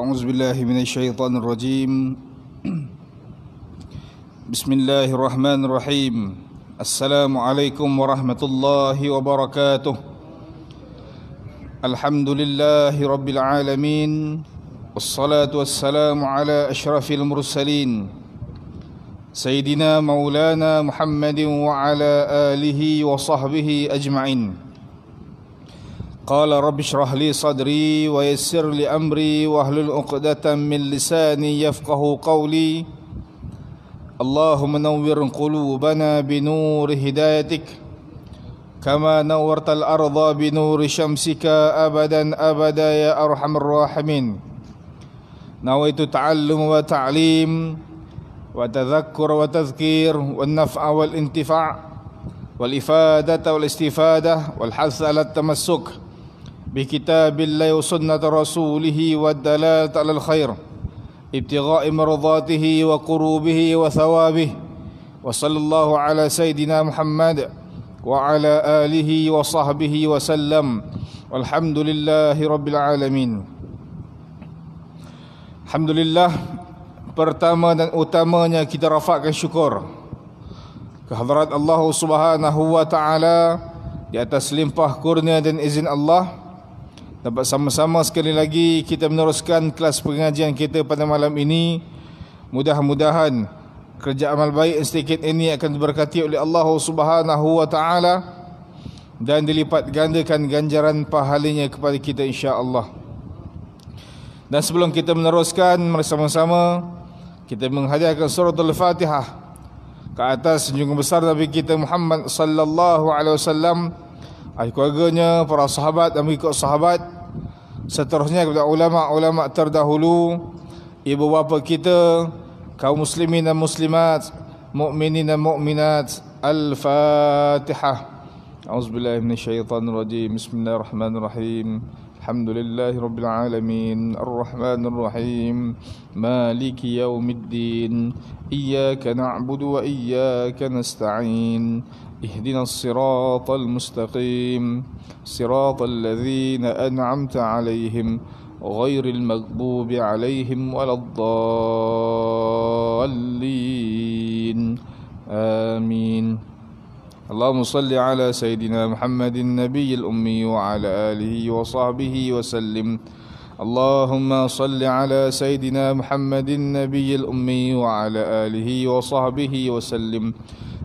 أعوذ بالله من الشيطان الرجيم بسم الله الرحمن الرحيم السلام عليكم ورحمة الله وبركاته الحمد لله رب العالمين والصلاة والسلام على أشرف المرسلين سيدنا مولانا محمد وعلى آله وصحبه أجمعين قال رب اشرح لي صدري ويسر لي أمري واحلل عقدة من لساني يفقه قولي اللهم نور قلوبنا بنور هدايتك كما نورت الأرض بنور شمسك أبدا أبدا يا أرحم الراحمين نويت تعلم وتعليم وتذكر وتذكير والنفع والانتفاع والإفادة والاستفادة والحث على التمسك بكتاب الله وسنة رسوله والدلالة على الخير ابتغاء مرضاته وقروبه وثوابه وصلى الله على سيدنا محمد وعلى آله وصحبه وسلم والحمد لله رب العالمين الحمد لله pertama dan utamanya kita rafakkan syukur kehadrat Allah Subhanahu wa taala di atas limpah kurnia dan izin Allah dapat sama-sama sekali lagi kita meneruskan kelas pengajian kita pada malam ini. Mudah-mudahan kerja amal baik sedikit ini akan diberkati oleh Allah Subhanahu wa taala dan dilipat gandakan ganjaran pahalanya kepada kita insya-Allah. Dan sebelum kita meneruskan bersama-sama kita menghadiahkan surah Al-Fatihah ke atas junjungan besar Nabi kita Muhammad sallallahu alaihi wasallam ahli keluarganya, para sahabat dan mengikut sahabat seterusnya kepada ulama-ulama terdahulu ibu bapa kita kaum muslimin dan muslimat mukminin dan mukminat al-fatihah auzubillahi minasyaitonirrajim bismillahirrahmanirrahim الحمد لله رب العالمين الرحمن الرحيم مالك يوم الدين إياك نعبد وإياك نستعين اهدنا الصراط المستقيم صراط الذين أنعمت عليهم غير المغضوب عليهم ولا الضالين آمين اللهم صل على سيدنا محمد النبي الأمي وعلى آله وصحبه وسلم اللهم صل على سيدنا محمد النبي الأمي وعلى آله وصحبه وسلم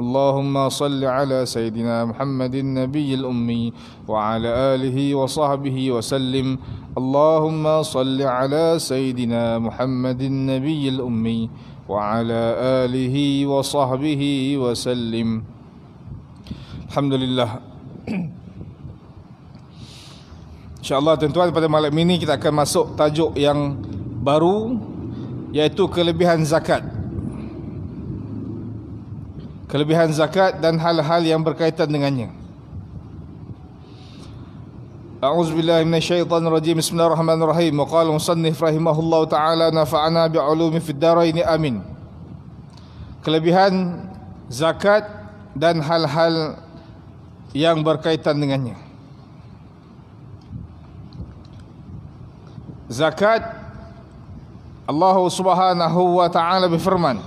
اللهم صل على سيدنا محمد النبي الأمي وعلى آله وصحبه وسلم اللهم صل على سيدنا محمد النبي الأمي وعلى آله وصحبه وسلم الحمد لله InsyaAllah tuan-tuan pada malam ini kita akan masuk tajuk yang baru iaitu kelebihan zakat kelebihan zakat dan hal-hal yang berkaitan dengannya. أعوذ بالله من الشيطان الرجيم بسم الله الرحمن الرحيم وقال مصنف رحمه الله تعالى نفعنا بعلوم kelebihan zakat dan hal-hal yang berkaitan dengannya zakat Allah Subhanahu wa taala berfirman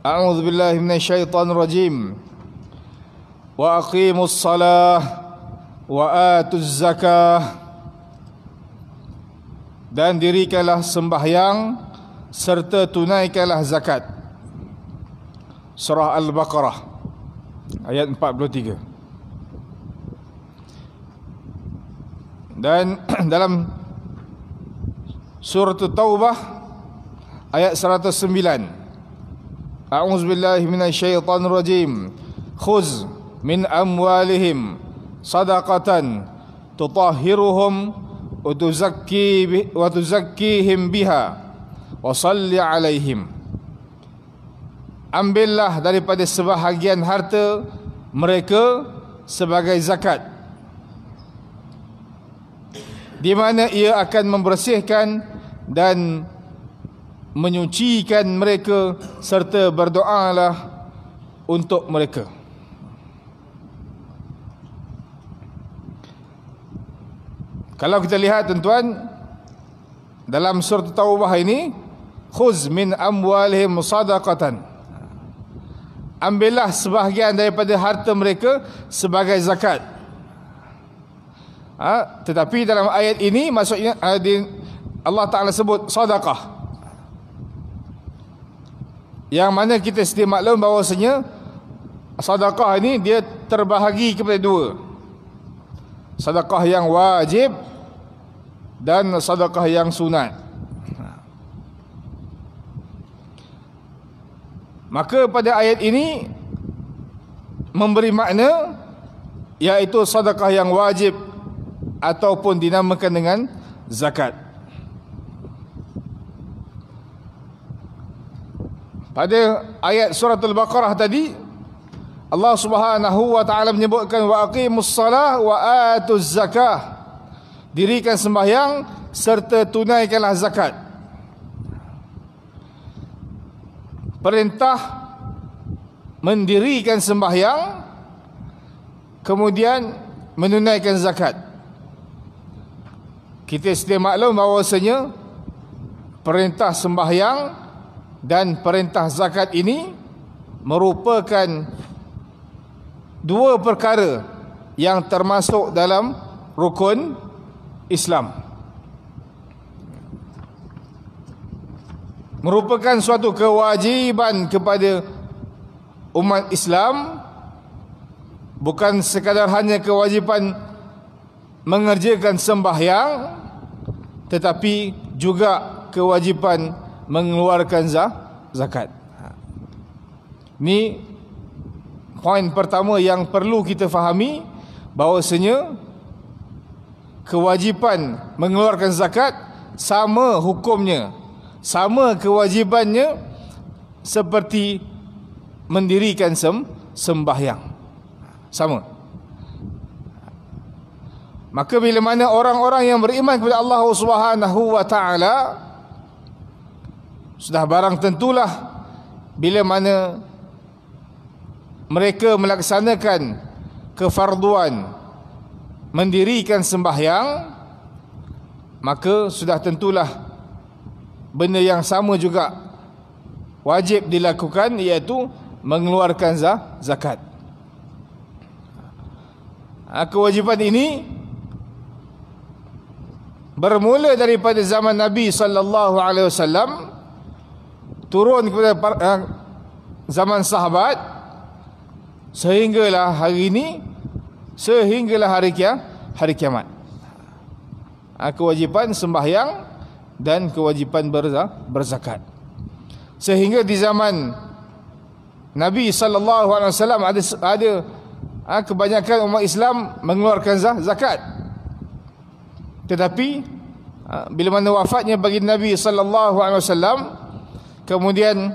أعوذ بالله rajim, wa الرجيم وأقيموا wa وآتوا الزكاة dan dirikanlah sembahyang serta tunaikanlah zakat. Surah Al-Baqarah ayat 43. Dan dalam surah Taubah ayat 109 A'udzu billahi minasyaitonir rajim. Khuz min amwalihim sadaqatan tutahhiruhum wa tuzakki wa tuzakkihim biha wa salli alaihim. Ambillah daripada sebahagian harta mereka sebagai zakat di mana ia akan membersihkan dan menyucikan mereka serta berdoalah untuk mereka kalau kita lihat tuan-tuan dalam surat taubah ini khuz min amwalihim sadaqatan ambillah sebahagian daripada harta mereka sebagai zakat ha? tetapi dalam ayat ini maksudnya eh, Allah Ta'ala sebut sadaqah yang mana kita sedia maklum bahawasanya Sadaqah ini dia terbahagi kepada dua Sadaqah yang wajib Dan sadaqah yang sunat Maka pada ayat ini Memberi makna Iaitu sadaqah yang wajib Ataupun dinamakan dengan zakat Pada ayat surah Al-Baqarah tadi Allah Subhanahu wa taala menyebutkan wa aqimus salah wa atuz zakah. Dirikan sembahyang serta tunaikanlah zakat. Perintah mendirikan sembahyang kemudian menunaikan zakat. Kita sedia maklum bahawasanya perintah sembahyang dan perintah zakat ini merupakan dua perkara yang termasuk dalam rukun Islam. Merupakan suatu kewajiban kepada umat Islam bukan sekadar hanya kewajiban mengerjakan sembahyang tetapi juga kewajiban mengeluarkan zakat. Ini ha. poin pertama yang perlu kita fahami bahawasanya kewajipan mengeluarkan zakat sama hukumnya, sama kewajibannya seperti mendirikan sem sembahyang. Sama. Maka bila mana orang-orang yang beriman kepada Allah Subhanahu wa taala sudah barang tentulah bila mana mereka melaksanakan kefarduan mendirikan sembahyang maka sudah tentulah benda yang sama juga wajib dilakukan iaitu mengeluarkan zakat ah, kewajipan ini bermula daripada zaman Nabi sallallahu alaihi wasallam turun kepada eh, zaman sahabat sehinggalah hari ini sehinggalah hari kiam hari kiamat ah, kewajipan sembahyang dan kewajipan berzakat sehingga di zaman Nabi sallallahu alaihi wasallam ada ada ah, kebanyakan umat Islam mengeluarkan zakat tetapi ah, bila mana wafatnya bagi Nabi sallallahu alaihi wasallam kemudian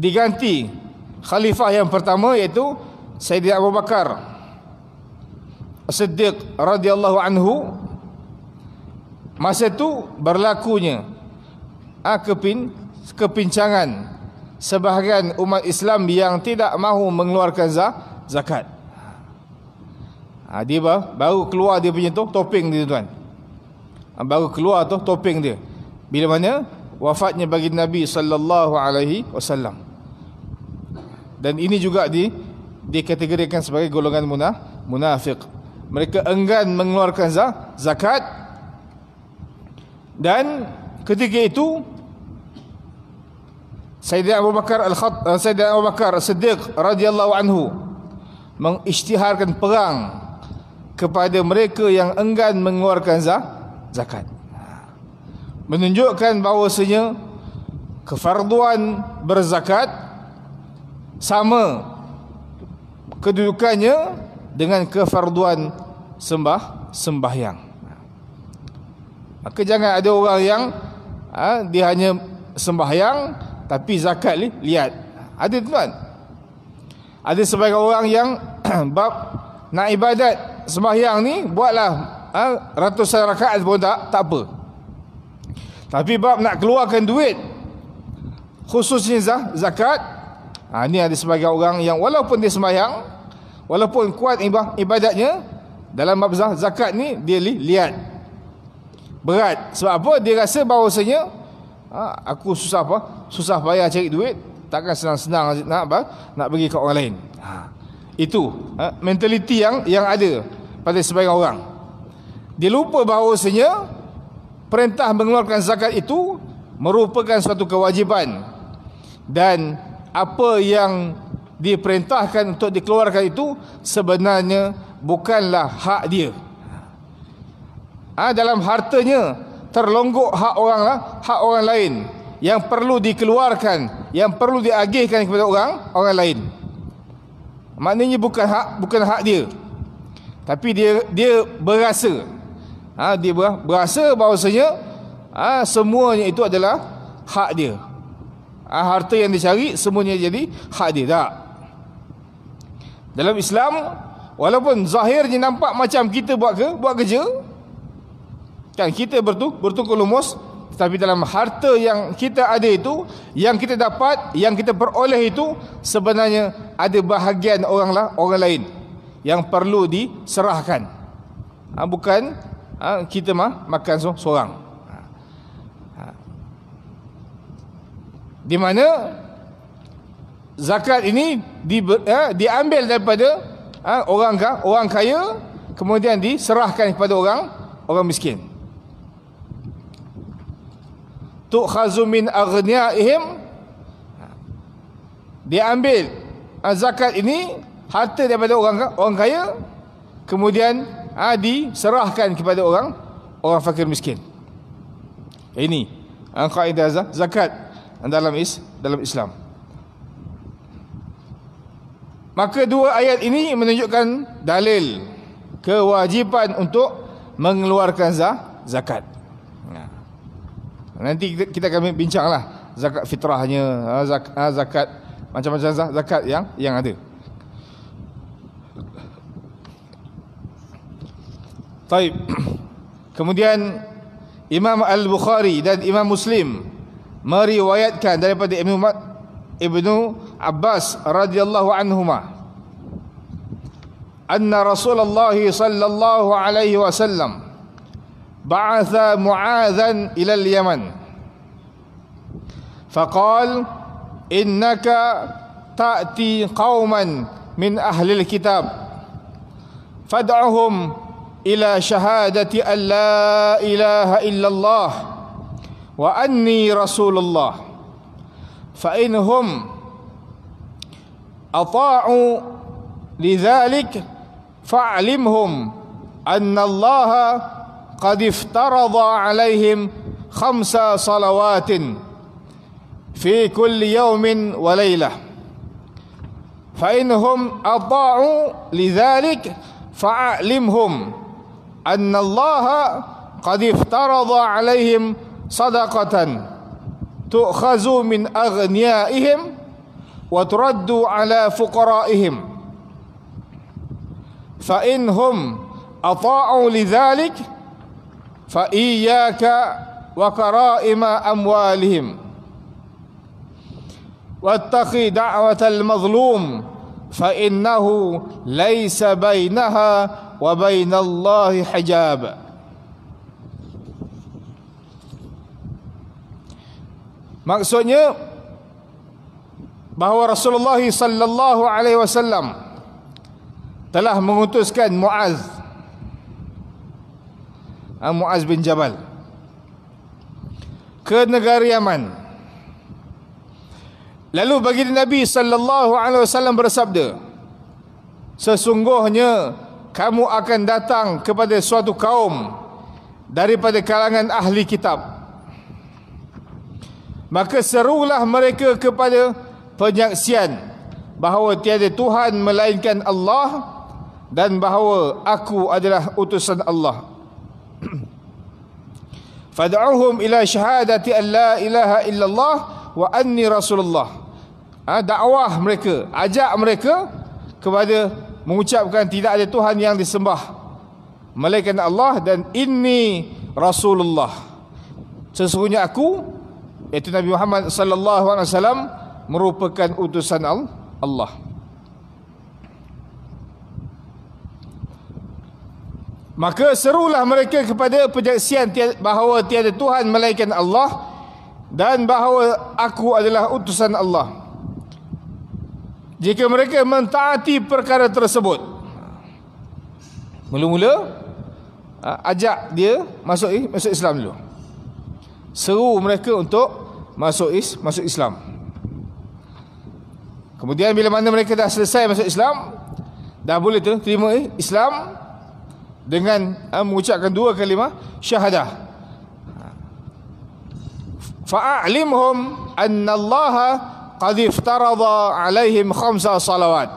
diganti khalifah yang pertama iaitu Sayyidina Abu Bakar as Siddiq radhiyallahu anhu masa itu berlakunya akepin kepincangan sebahagian umat Islam yang tidak mahu mengeluarkan zakat. Ha, dia baru keluar dia punya tu topeng dia tuan. Ha, baru keluar tu topeng dia. Bila mana wafatnya bagi Nabi sallallahu alaihi wasallam. Dan ini juga di dikategorikan sebagai golongan munaf munafik. Mereka enggan mengeluarkan zakat dan ketika itu Sayyidina Abu Bakar Al-Khat eh, Sayyidina Abu Bakar Siddiq radhiyallahu anhu mengisytiharkan perang kepada mereka yang enggan mengeluarkan zakat menunjukkan bahawasanya kefarduan berzakat sama kedudukannya dengan kefarduan sembah sembahyang. Maka jangan ada orang yang ha, dia hanya sembahyang tapi zakat ni lihat. Ada tuan. Ada sebagai orang yang bab nak ibadat sembahyang ni buatlah ha, ratusan rakaat pun tak tak apa. Tapi bab nak keluarkan duit khususnya zah, zakat, ha, ini ada sebagai orang yang walaupun dia sembahyang, walaupun kuat ibadatnya, dalam bab zah, zakat ni dia li, lihat. Berat. Sebab apa? Dia rasa bahawasanya, ha, aku susah apa? Susah payah cari duit, takkan senang-senang nak apa? nak bagi ke orang lain. Ha, itu ha, mentaliti yang yang ada pada sebagai orang. Dia lupa bahawasanya, perintah mengeluarkan zakat itu merupakan suatu kewajiban dan apa yang diperintahkan untuk dikeluarkan itu sebenarnya bukanlah hak dia. Ah ha, dalam hartanya terlonggok hak orang lah, hak orang lain yang perlu dikeluarkan, yang perlu diagihkan kepada orang orang lain. Maknanya bukan hak bukan hak dia. Tapi dia dia berasa ha, dia berasa bahawasanya ha, semuanya itu adalah hak dia ha, harta yang dicari semuanya jadi hak dia tak dalam Islam walaupun zahirnya nampak macam kita buat ke buat kerja kan kita bertuk bertukar lumus tapi dalam harta yang kita ada itu yang kita dapat yang kita peroleh itu sebenarnya ada bahagian orang lah orang lain yang perlu diserahkan ha, bukan ha, kita mah makan seorang. Ha. Ha. Di mana zakat ini di, ha, diambil daripada ha, orang orang kaya kemudian diserahkan kepada orang orang miskin. Tukhazu min aghniyahim ha. diambil ha, zakat ini harta daripada orang orang kaya kemudian Adi serahkan kepada orang orang fakir miskin. Ini kaedah zakat dalam is dalam Islam. Maka dua ayat ini menunjukkan dalil kewajipan untuk mengeluarkan zakat. Ha. Nanti kita akan bincanglah zakat fitrahnya, ha, zakat, ha, zakat macam-macam zakat yang yang ada. Taib. Kemudian Imam Al-Bukhari dan Imam Muslim meriwayatkan daripada Ibnu Ibnu Abbas radhiyallahu anhuma anna Rasulullah sallallahu alaihi wasallam ba'atha Mu'adhan ila al-Yaman faqal innaka ta'ti qauman min ahli al-kitab fad'uhum إلى شهادة أن لا إله إلا الله وأني رسول الله فإنهم أطاعوا لذلك فاعلمهم أن الله قد افترض عليهم خمس صلوات في كل يوم وليلة فإنهم أطاعوا لذلك فاعلمهم أن الله قد افترض عليهم صدقة تؤخذ من أغنيائهم وترد على فقرائهم فإن هم أطاعوا لذلك فإياك وكرائم أموالهم واتق دعوة المظلوم فإنه ليس بينها وبين الله حجاب Maksudnya bahawa Rasulullah sallallahu alaihi wasallam telah mengutuskan Muaz ah, Muaz bin Jabal ke negara Yaman Lalu bagi Nabi sallallahu alaihi wasallam bersabda, sesungguhnya kamu akan datang kepada suatu kaum daripada kalangan ahli kitab. Maka serulah mereka kepada penyaksian bahawa tiada Tuhan melainkan Allah dan bahawa aku adalah utusan Allah. Fad'uhum ila syahadati an la ilaha illallah wa anni rasulullah. Ha, dakwah mereka ajak mereka kepada mengucapkan tidak ada Tuhan yang disembah melainkan Allah dan ini Rasulullah sesungguhnya aku iaitu Nabi Muhammad sallallahu alaihi wasallam merupakan utusan Allah maka serulah mereka kepada penyaksian bahawa tiada Tuhan melainkan Allah dan bahawa aku adalah utusan Allah jika mereka mentaati perkara tersebut mula-mula ah, ajak dia masuk masuk Islam dulu seru mereka untuk masuk is masuk Islam kemudian bila mana mereka dah selesai masuk Islam dah boleh terima Islam dengan ah, mengucapkan dua kalimah syahadah fa'alimhum anna allaha qad iftarada alaihim khamsa salawat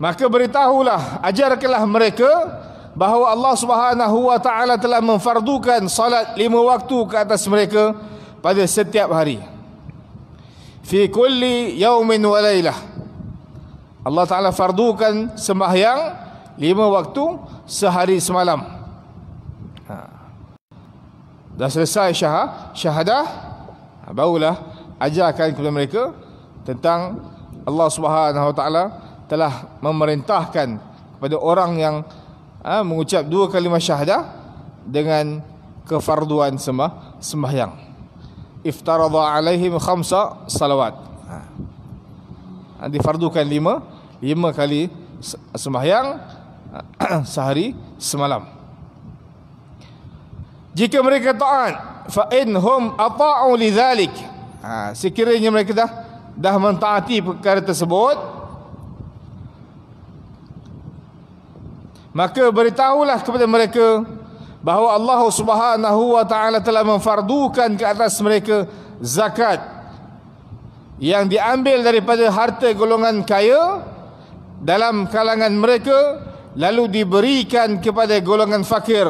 maka beritahulah ajarkanlah mereka bahawa Allah Subhanahu wa taala telah memfardukan salat lima waktu ke atas mereka pada setiap hari fi kulli yawmin walailah, Allah taala fardukan sembahyang lima waktu sehari semalam ha. Dah selesai syah, syahadah, syahadah. Ah, barulah ajarkan kepada mereka tentang Allah Subhanahu Wa Taala telah memerintahkan kepada orang yang ha, mengucap dua kalimah syahadah dengan kefarduan sembah sembahyang iftaradha alaihim khamsa salawat ha. Ah. fardukan lima lima kali sembahyang sehari semalam jika mereka taat fa inhum ata'u lidzalik ha sekiranya mereka dah dah mentaati perkara tersebut maka beritahulah kepada mereka bahawa Allah Subhanahu wa taala telah memfardukan ke atas mereka zakat yang diambil daripada harta golongan kaya dalam kalangan mereka lalu diberikan kepada golongan fakir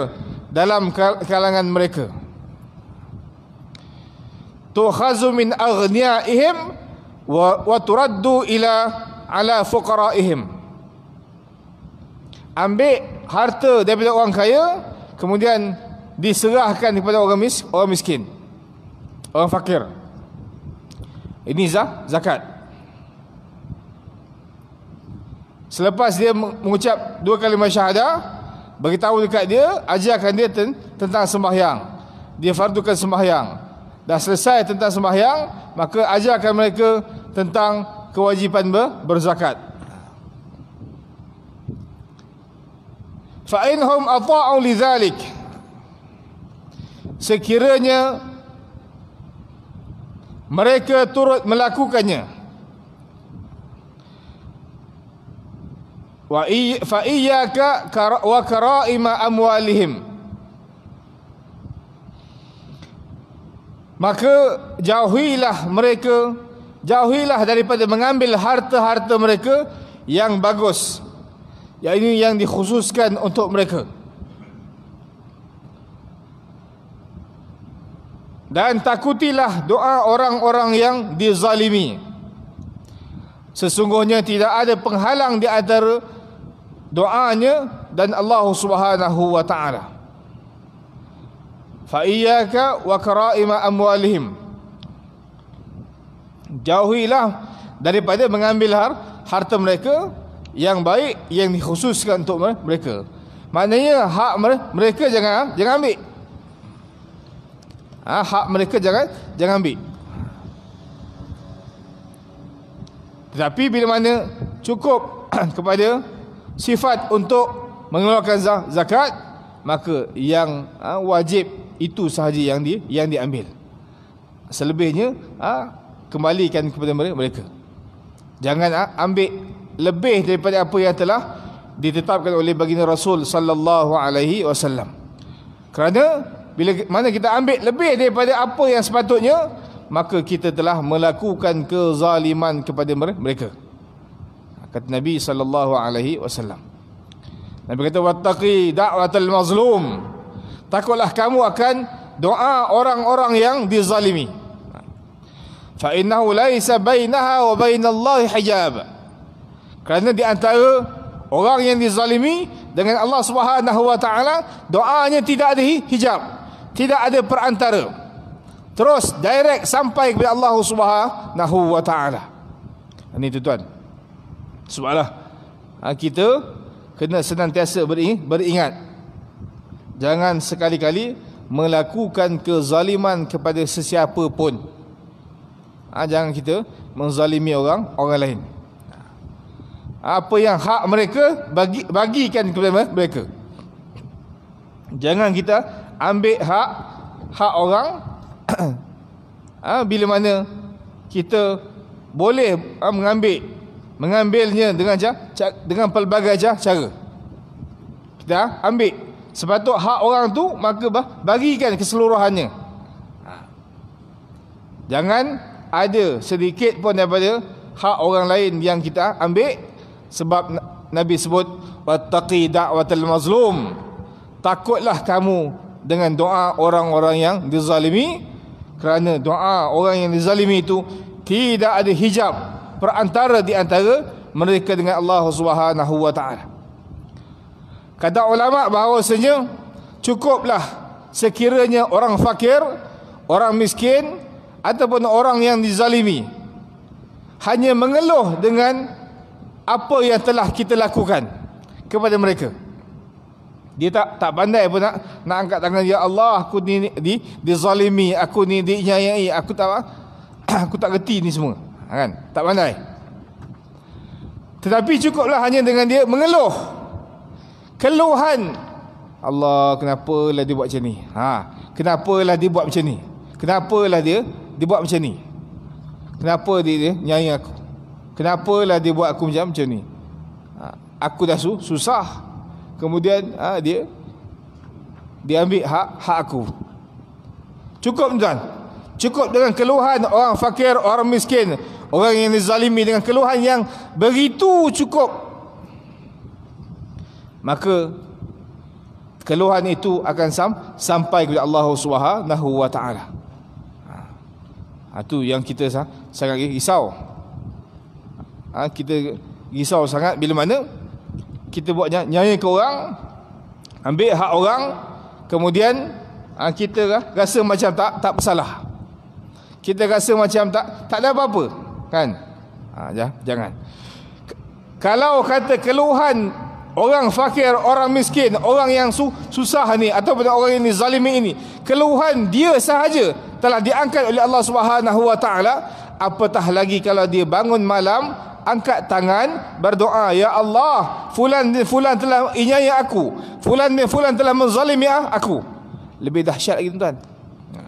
dalam kalangan mereka tuhazu min aghniyahim wa wa turaddu ila ala fuqaraihim ambil harta daripada orang kaya kemudian diserahkan kepada orang mis orang miskin orang fakir ini zak zakat selepas dia mengucap dua kalimah syahadah beritahu dekat dia ajarkan dia ten tentang sembahyang dia fardukan sembahyang dah selesai tentang sembahyang maka ajarkan mereka tentang kewajipan berzakat fa inhum ata'u lidzalik sekiranya mereka turut melakukannya wa fa iyyaka wa karaima amwalihim maka jauhilah mereka jauhilah daripada mengambil harta-harta mereka yang bagus yang ini yang dikhususkan untuk mereka dan takutilah doa orang-orang yang dizalimi sesungguhnya tidak ada penghalang di antara doanya dan Allah Subhanahu wa taala faiyaka wa karaima amwalihim jauhilah daripada mengambil har harta mereka yang baik yang dikhususkan untuk mereka maknanya hak mereka jangan jangan ambil ha, hak mereka jangan jangan ambil tetapi bila mana cukup kepada sifat untuk mengeluarkan zakat maka yang ha, wajib itu sahaja yang di yang diambil selebihnya ha, kembalikan kepada mereka jangan ha, ambil lebih daripada apa yang telah ditetapkan oleh baginda Rasul sallallahu alaihi wasallam kerana bila mana kita ambil lebih daripada apa yang sepatutnya maka kita telah melakukan kezaliman kepada mereka kata Nabi sallallahu alaihi wasallam Nabi kata wattaqi da'watul mazlum takutlah kamu akan doa orang-orang yang dizalimi fa innahu laisa bainaha wa bainallahi hijab kerana di antara orang yang dizalimi dengan Allah Subhanahu wa taala doanya tidak ada hijab tidak ada perantara terus direct sampai kepada Allah Subhanahu wa taala ini tu tuan sebablah ha, kita kena senantiasa beringat Jangan sekali-kali melakukan kezaliman kepada sesiapa pun. Ha, jangan kita menzalimi orang orang lain. Apa yang hak mereka bagi bagikan kepada mereka. Jangan kita ambil hak hak orang ha, bila mana kita boleh ha, mengambil mengambilnya dengan cara, dengan pelbagai cara. Kita ambil sepatut hak orang tu maka bagikan keseluruhannya ha. jangan ada sedikit pun daripada hak orang lain yang kita ambil sebab Nabi sebut wattaqi da'watal mazlum takutlah kamu dengan doa orang-orang yang dizalimi kerana doa orang yang dizalimi itu tidak ada hijab perantara di antara mereka dengan Allah Subhanahu wa taala Kata ulama bahawasanya cukuplah sekiranya orang fakir, orang miskin ataupun orang yang dizalimi hanya mengeluh dengan apa yang telah kita lakukan kepada mereka. Dia tak tak pandai pun nak, nak angkat tangan ya Allah aku ni di dizalimi, aku ni dinyayai, aku tak aku tak reti ni semua. Ha kan? Tak pandai. Tetapi cukuplah hanya dengan dia mengeluh keluhan Allah kenapa lah dia buat macam ni ha kenapalah dia buat macam ni Kenapa lah dia dia buat macam ni kenapa dia, dia nyanyi aku Kenapa lah dia buat aku macam macam ni ha. aku dah su, susah kemudian ha, dia dia ambil hak hak aku cukup tuan cukup dengan keluhan orang fakir orang miskin orang yang dizalimi dengan keluhan yang begitu cukup maka keluhan itu akan sam sampai kepada Allah Subhanahu wa taala. Ha, itu yang kita sangat risau. Ha, kita risau sangat bila mana kita buat nyanyi ke orang, ambil hak orang, kemudian ha, kita rasa macam tak tak bersalah. Kita rasa macam tak tak ada apa-apa, kan? Ha, ya, jangan. kalau kata keluhan orang fakir, orang miskin, orang yang su- susah ni ataupun orang yang zalimi ini, keluhan dia sahaja telah diangkat oleh Allah Subhanahu Wa Taala. Apatah lagi kalau dia bangun malam, angkat tangan berdoa ya Allah fulan fulan telah inyai aku fulan bin fulan telah menzalimi ah, aku lebih dahsyat lagi tuan ha.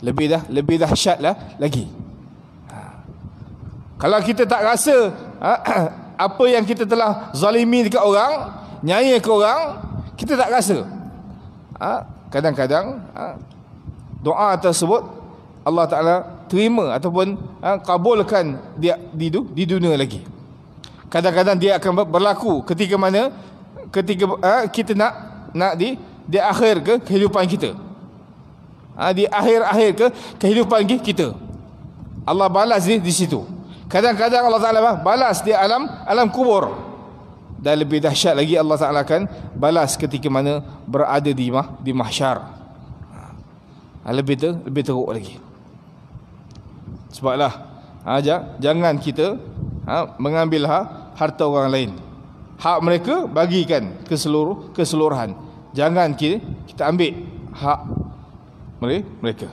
lebih dah lebih dahsyatlah lagi ha. kalau kita tak rasa ha, apa yang kita telah zalimi dekat orang, nyai ke orang, kita tak rasa. Ha? Kadang-kadang ha? doa tersebut Allah Ta'ala terima ataupun ha? kabulkan dia di, di dunia lagi. Kadang-kadang dia akan berlaku ketika mana ketika ha? kita nak nak di di akhir ke kehidupan kita. Ha? di akhir-akhir ke kehidupan kita. Allah balas di, di situ. Kadang-kadang Allah Ta'ala balas dia alam alam kubur. Dan lebih dahsyat lagi Allah Ta'ala akan balas ketika mana berada di mah, di mahsyar. Ha, lebih ter, lebih teruk lagi. Sebablah, ha, jangan kita ha, mengambil ha, harta orang lain. Hak mereka bagikan ke seluruh keseluruhan. Jangan kita, kita ambil hak mereka.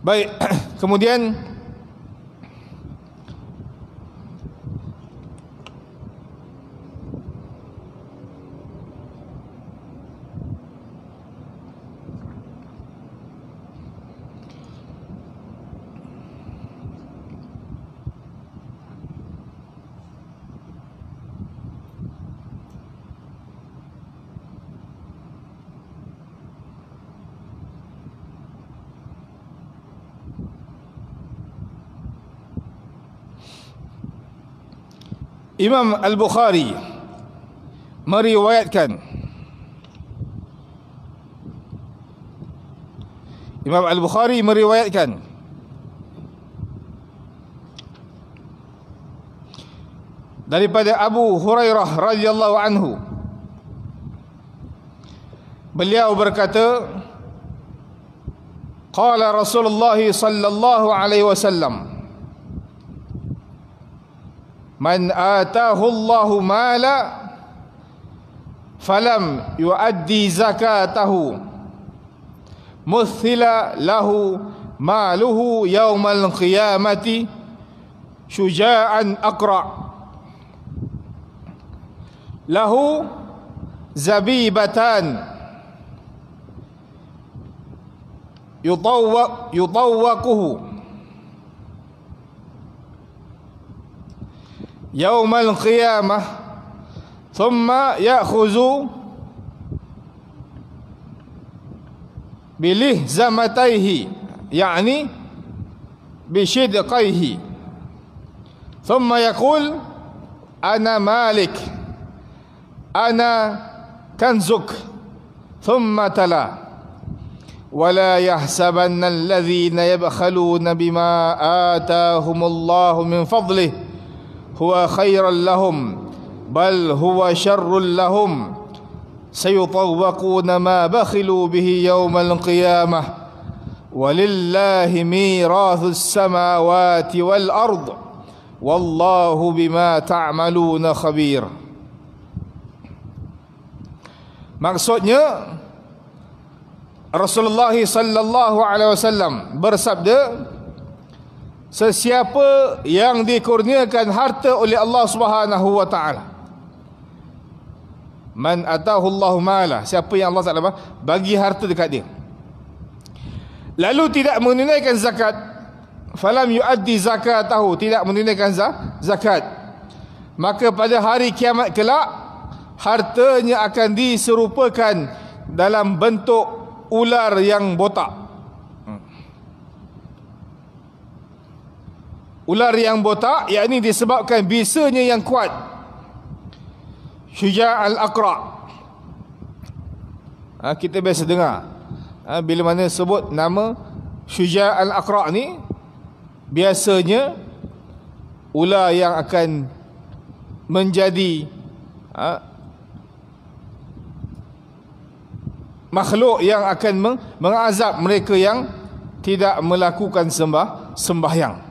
Baik, kemudian... Imam Al-Bukhari meriwayatkan Imam Al-Bukhari meriwayatkan daripada Abu Hurairah radhiyallahu anhu Beliau berkata Qala Rasulullah sallallahu alaihi wasallam من آتاه الله مالا فلم يؤدي زكاته مثل له ماله يوم القيامة شجاعا أقرع له زبيبتان يطوق يطوقه يوم القيامة ثم يأخذ بلهزمتيه يعني بشدقيه ثم يقول أنا مالك أنا كنزك ثم تلا ولا يحسبن الذين يبخلون بما آتاهم الله من فضله هو خيرا لهم بل هو شر لهم سيطوقون ما بخلوا به يوم القيامة ولله ميراث السماوات والأرض والله بما تعmaluna khabir Maksudnya Rasulullah sallallahu alaihi wasallam bersabda sesiapa yang dikurniakan harta oleh Allah Subhanahu wa taala man atahu Allah mala siapa yang Allah Taala bagi harta dekat dia lalu tidak menunaikan zakat falam yuaddi zakatahu tidak menunaikan zakat maka pada hari kiamat kelak hartanya akan diserupakan dalam bentuk ular yang botak Ular yang botak ini disebabkan bisanya yang kuat. Syuja' al-Aqra. Ha, kita biasa dengar. Ha, bila mana sebut nama Syuja' al-Aqra ni biasanya ular yang akan menjadi ha, makhluk yang akan mengazab mereka yang tidak melakukan sembah sembahyang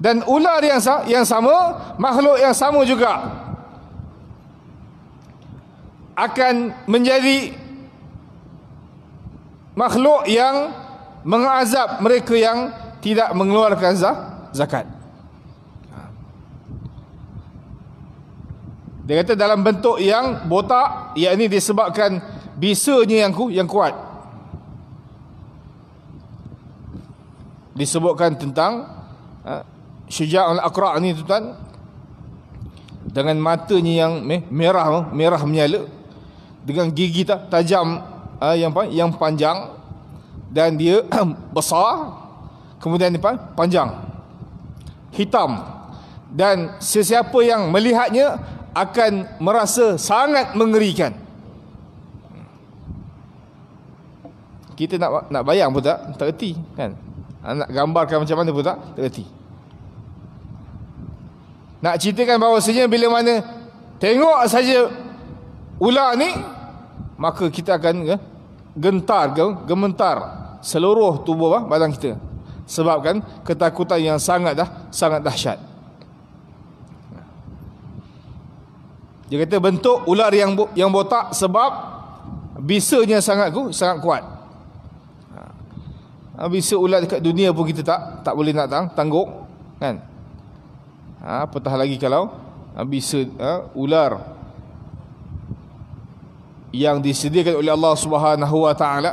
dan ular yang yang sama makhluk yang sama juga akan menjadi makhluk yang mengazab mereka yang tidak mengeluarkan zakat ha. dia kata dalam bentuk yang botak yakni disebabkan bisanya yang ku yang kuat disebutkan tentang ha, Syuja'ul Aqra ni tuan dengan matanya yang merah merah menyala dengan gigi tajam ah, yang yang panjang dan dia besar kemudian depan panjang hitam dan sesiapa yang melihatnya akan merasa sangat mengerikan kita nak nak bayang pun tak tak reti kan ah, nak gambarkan macam mana pun tak tak reti nak ceritakan bahawasanya bila mana tengok saja ular ni maka kita akan ya, gentar ke gemetar seluruh tubuh bah, badan kita. Sebabkan ketakutan yang sangat dah sangat dahsyat. Dia kata bentuk ular yang yang botak sebab bisanya sangat ku sangat kuat. Ha. ha. Bisa ular dekat dunia pun kita tak tak boleh nak tangguk kan? Apatah ha, lagi kalau ha, bisa ha, ular yang disediakan oleh Allah Subhanahu Wa Taala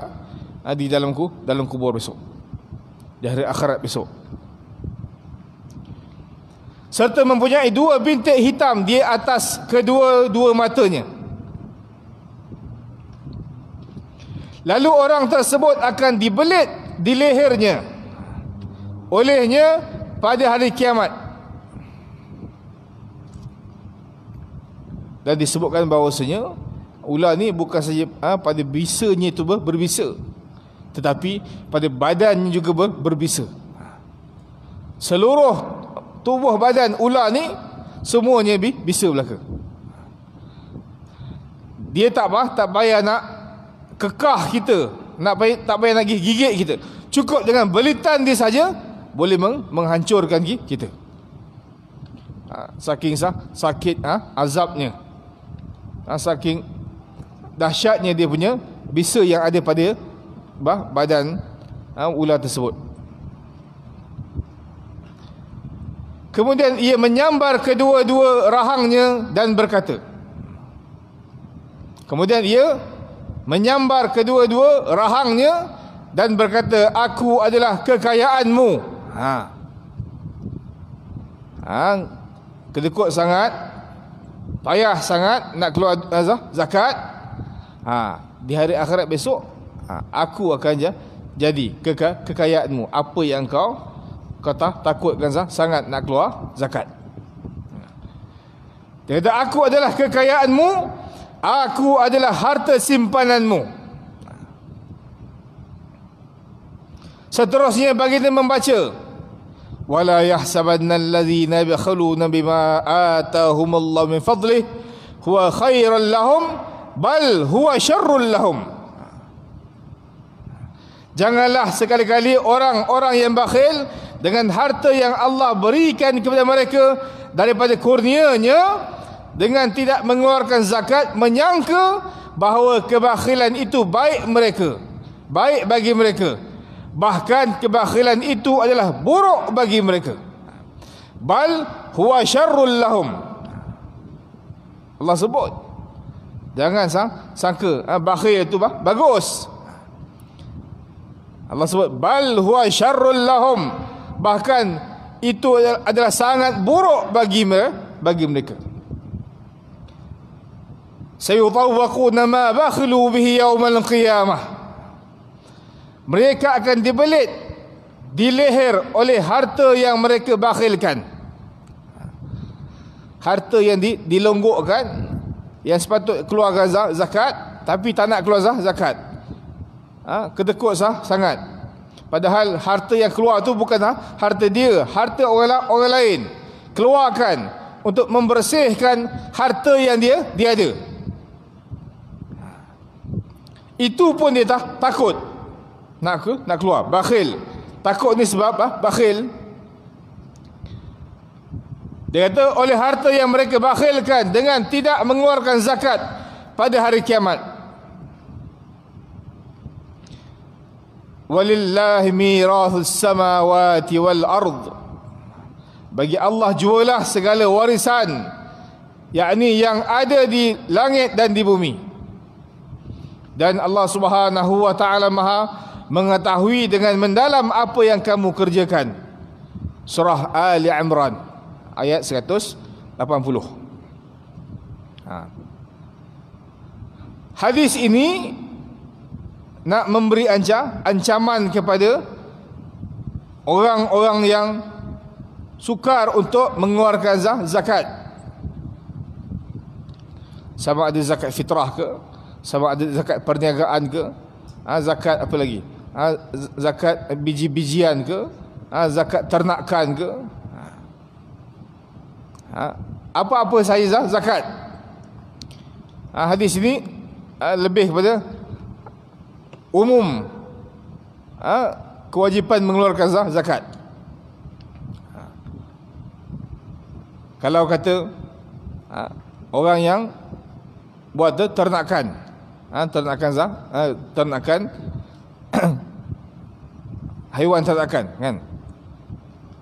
ha, di dalamku dalam kubur besok di hari akhirat besok serta mempunyai dua bintik hitam di atas kedua-dua matanya lalu orang tersebut akan dibelit di lehernya olehnya pada hari kiamat dan disebutkan bahawasanya ular ni bukan saja ha, pada bisanya itu berbisa tetapi pada badannya juga berbisa seluruh tubuh badan ular ni semuanya bisa belaka dia tak apa tak payah nak kekah kita nak payah, tak payah lagi gigit kita cukup dengan belitan dia saja boleh meng, menghancurkan kita ha, saking sah, sakit ha, azabnya saking dahsyatnya dia punya bisa yang ada pada bah badan ha, ular tersebut kemudian ia menyambar kedua-dua rahangnya dan berkata kemudian ia menyambar kedua-dua rahangnya dan berkata aku adalah kekayaanmu ha ha kedekut sangat payah sangat nak keluar azah, zakat ha, di hari akhirat besok ha, aku akan ja, jadi keka, kekayaanmu apa yang kau kata takutkan azah, sangat nak keluar zakat ha. dia kata aku adalah kekayaanmu aku adalah harta simpananmu seterusnya baginda membaca ولا يحسبن الذين يبخلون بما آتاهم الله من فضله هو خير لهم بل هو شر لهم Janganlah sekali-kali orang-orang yang bakhil dengan harta yang Allah berikan kepada mereka daripada kurnianya dengan tidak mengeluarkan zakat menyangka bahawa kebakhilan itu baik mereka. Baik bagi mereka bahkan kebakhilan itu adalah buruk bagi mereka bal huwa syarrul lahum Allah sebut jangan sang, sangka ah, bakhil itu bah, bagus Allah sebut bal huwa syarrul lahum bahkan itu adalah sangat buruk bagi mereka bagi mereka sayutawwaquna ma bakhilu bihi yawmal qiyamah mereka akan dibelit di leher oleh harta yang mereka bakhilkan. Harta yang di, dilonggokkan yang sepatut keluar zakat tapi tak nak keluar zakat. Ha, kedekut sah sangat. Padahal harta yang keluar tu bukan ha, harta dia, harta orang, orang lain. Keluarkan untuk membersihkan harta yang dia dia ada. Ha. Itu pun dia tak, takut nak ke? nak keluar bakhil takut ni sebab ha? bakhil dia kata oleh harta yang mereka bakhilkan dengan tidak mengeluarkan zakat pada hari kiamat walillahi mirathus samawati wal ard bagi Allah jualah segala warisan yakni yang ada di langit dan di bumi dan Allah Subhanahu wa taala maha mengetahui dengan mendalam apa yang kamu kerjakan surah ali imran ayat 180 ha hadis ini nak memberi anca ancaman kepada orang-orang yang sukar untuk mengeluarkan zakat sama ada zakat fitrah ke sama ada zakat perniagaan ke ha, zakat apa lagi ha, zakat biji-bijian ke ha, zakat ternakan ke ha. Ha, apa-apa saya zah, zakat ha, hadis ini ha, lebih kepada umum ha, kewajipan mengeluarkan zah, zakat ha, kalau kata ha, orang yang buat ternakan ha, ternakan zah, ha, ternakan haiwan tatakan kan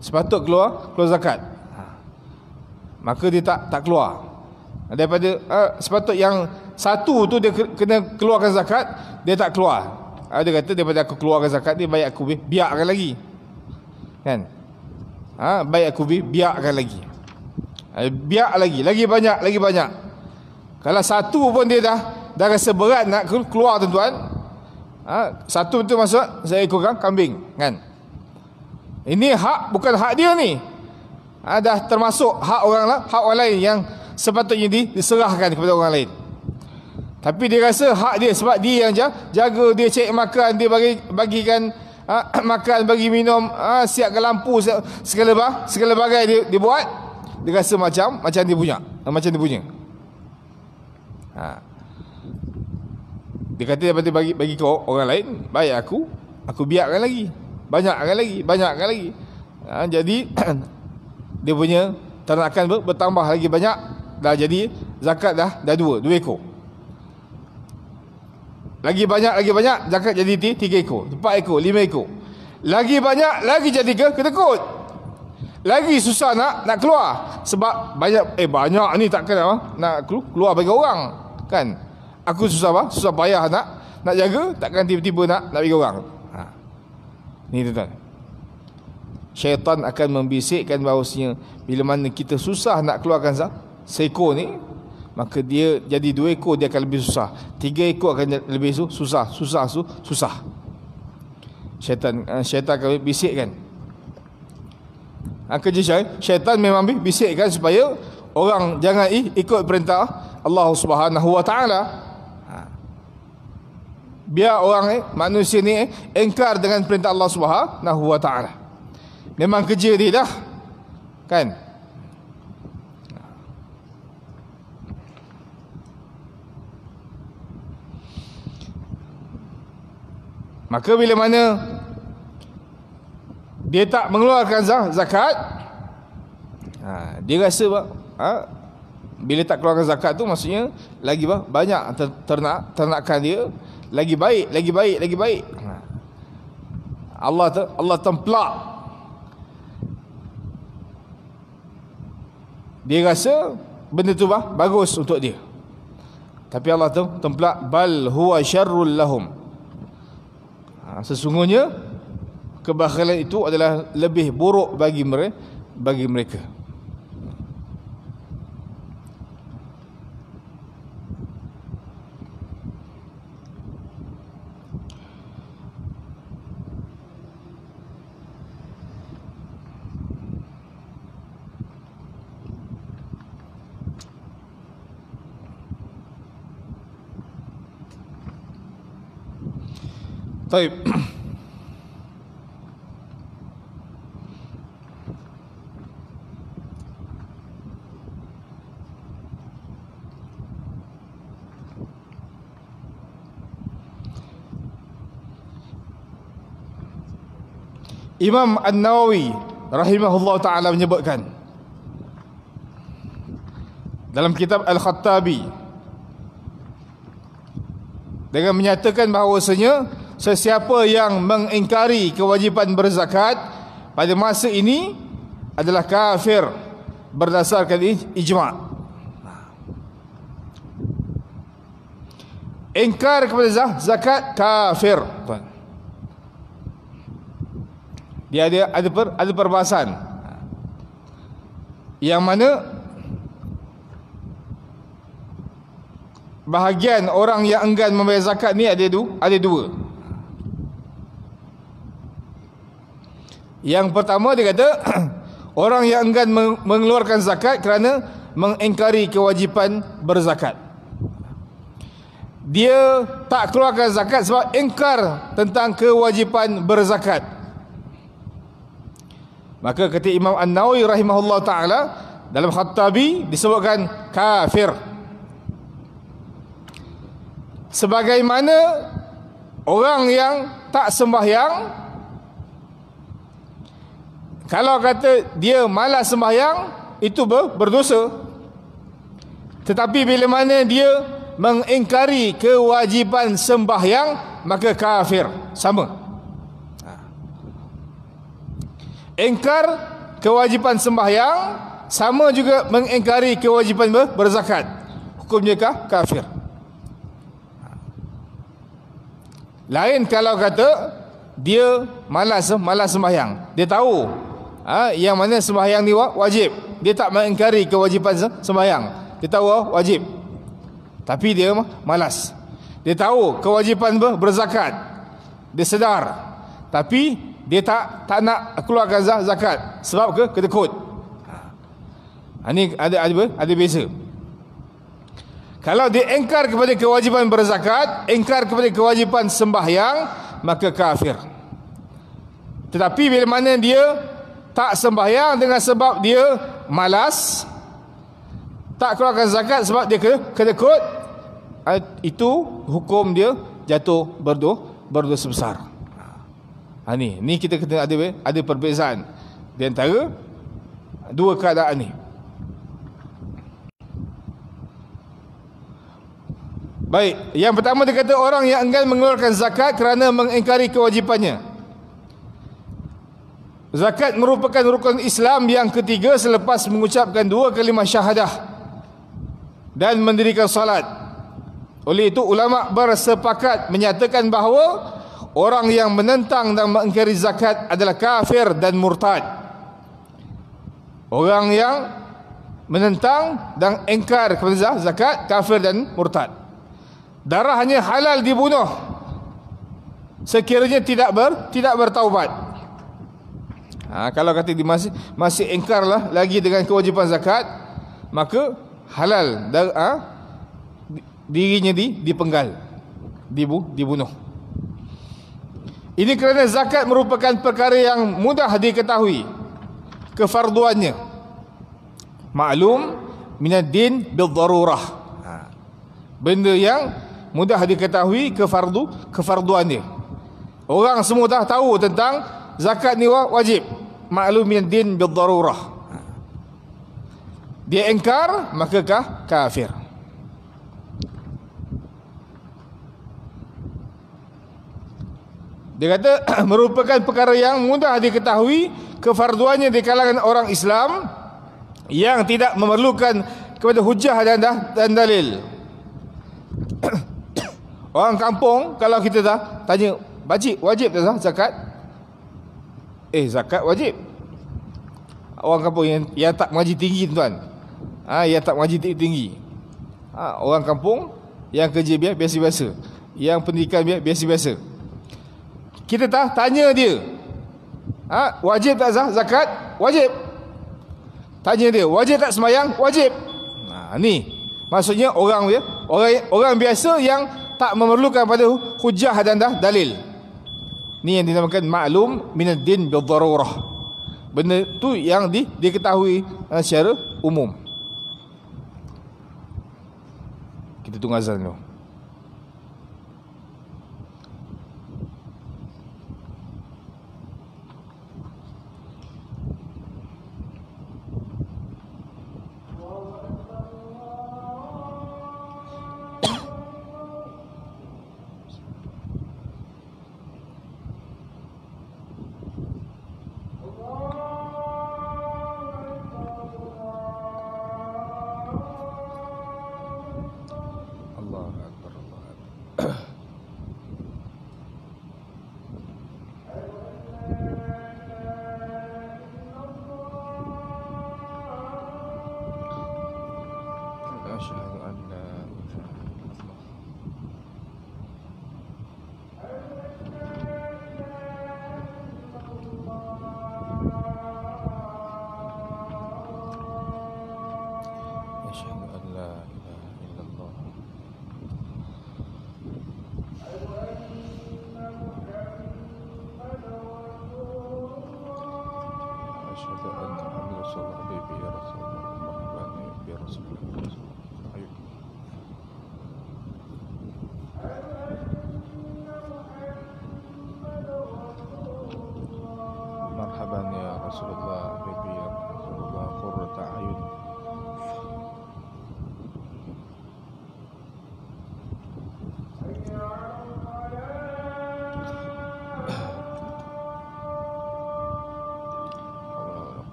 sepatut keluar keluar zakat ha. maka dia tak tak keluar daripada uh, sepatut yang satu tu dia kena keluarkan zakat dia tak keluar uh, dia kata daripada aku keluarkan zakat ni baik aku biarkan lagi kan ha, uh, baik aku biarkan lagi uh, biar lagi lagi banyak lagi banyak kalau satu pun dia dah dah rasa berat nak keluar tuan-tuan ha, satu itu masuk saya kurang kambing kan ini hak bukan hak dia ni ha, dah termasuk hak orang lah hak orang lain yang sepatutnya di, diserahkan kepada orang lain tapi dia rasa hak dia sebab dia yang jaga dia cek makan dia bagi bagikan ha, makan bagi minum ha, siapkan lampu segala bah, segala bagai dia, dia buat dia rasa macam macam dia punya macam dia punya ha. Dia kata dia bagi bagi, kau orang lain, bayar aku, aku biarkan lagi. Banyakkan lagi, banyakkan lagi. Ha, jadi dia punya ternakan bertambah lagi banyak dah jadi zakat dah dah dua, dua ekor. Lagi banyak lagi banyak zakat jadi tiga ekor, empat ekor, lima ekor. Lagi banyak lagi jadi ke ketekut. Lagi susah nak nak keluar sebab banyak eh banyak ni takkan nak keluar bagi orang kan? aku susah apa? Susah payah nak nak jaga, takkan tiba-tiba nak nak bagi orang. Ha. Ni tuan-tuan. Syaitan akan membisikkan bahawasanya bila mana kita susah nak keluarkan zak seko ni, maka dia jadi dua ekor dia akan lebih susah. Tiga ekor akan lebih susah, susah, susah, susah. Syaitan eh, syaitan akan bisikkan. Akan je jadi syaitan memang bisikkan supaya orang jangan ikut perintah Allah Subhanahu Wa Taala biar orang eh, manusia ni eh, engkar eh, dengan perintah Allah Subhanahu wa taala. Memang kerja dia dah. Kan? Maka bila mana dia tak mengeluarkan zakat, ha, dia rasa bah, ha, bila tak keluarkan zakat tu maksudnya lagi bah, banyak ternak ternakan dia lagi baik lagi baik lagi baik ha. Allah Allah templak dia rasa benda tu bah, bagus untuk dia tapi Allah tu templak bal huwa syarrul lahum ha, sesungguhnya kebakaran itu adalah lebih buruk bagi mereka bagi mereka طيب Imam An-Nawawi rahimahullah taala menyebutkan dalam kitab Al-Khattabi dengan menyatakan bahawasanya sesiapa yang mengingkari kewajipan berzakat pada masa ini adalah kafir berdasarkan ijma. Ingkar kepada zakat kafir. Dia ada ada per, ada perbahasan. Yang mana bahagian orang yang enggan membayar zakat ni ada dua, ada dua. Yang pertama dia kata orang yang enggan mengeluarkan zakat kerana mengingkari kewajipan berzakat. Dia tak keluarkan zakat sebab ingkar tentang kewajipan berzakat. Maka ketika Imam An-Nawawi rahimahullah taala dalam Khattabi disebutkan kafir. Sebagaimana orang yang tak sembahyang kalau kata dia malas sembahyang itu berdosa. Tetapi bila mana dia mengingkari kewajipan sembahyang maka kafir sama. Ha. Ingkar kewajipan sembahyang sama juga mengingkari kewajipan berzakat. Hukumnya kah kafir? Ha. Lain kalau kata dia malas malas sembahyang. Dia tahu ha, yang mana sembahyang ni wajib dia tak mengingkari kewajipan sembahyang dia tahu wajib tapi dia malas dia tahu kewajipan berzakat dia sedar tapi dia tak tak nak keluarkan zakat sebab ke ketekut ha, ini ha, ada ada apa? ada beza kalau dia engkar kepada kewajipan berzakat engkar kepada kewajipan sembahyang maka kafir tetapi bila mana dia tak sembahyang dengan sebab dia malas tak keluarkan zakat sebab dia ke, kedekut ah, itu hukum dia jatuh berdo berdo sebesar ha, ah, ni ni kita kena ada ada perbezaan di antara dua keadaan ni Baik, yang pertama dia kata orang yang enggan mengeluarkan zakat kerana mengingkari kewajipannya. Zakat merupakan rukun Islam yang ketiga selepas mengucapkan dua kalimah syahadah dan mendirikan salat. Oleh itu ulama bersepakat menyatakan bahawa orang yang menentang dan mengingkari zakat adalah kafir dan murtad. Orang yang menentang dan engkar kepada zakat kafir dan murtad. Darahnya halal dibunuh sekiranya tidak ber, tidak bertaubat ha, kalau kata di masih masih engkar lah lagi dengan kewajipan zakat maka halal dar, ha, dirinya di dipenggal dibu, dibunuh ini kerana zakat merupakan perkara yang mudah diketahui kefarduannya maklum minad din bil darurah ha, benda yang mudah diketahui kefardu kefarduannya orang semua dah tahu tentang Zakat ni wajib. maklumin din bil darurah. Dia engkar, maka kah kafir. Dia kata merupakan perkara yang mudah diketahui kefarduannya di kalangan orang Islam yang tidak memerlukan kepada hujah dan, dan dalil. orang kampung kalau kita dah tanya, "Bajik wajib tak zakat?" Eh zakat wajib Orang kampung yang, yang tak mengaji tinggi tuan ha, Yang tak mengaji tinggi ha, Orang kampung Yang kerja biasa-biasa Yang pendidikan biasa-biasa Kita tak tanya dia ha, Wajib tak zakat? Wajib Tanya dia wajib tak semayang? Wajib nah, ha, Ni maksudnya orang orang, orang biasa yang tak memerlukan pada hujah dan dah dalil ini yang dinamakan maklum din minuddin bidzarurah. Benda tu yang di, diketahui eh, secara umum. Kita tunggu azan dulu.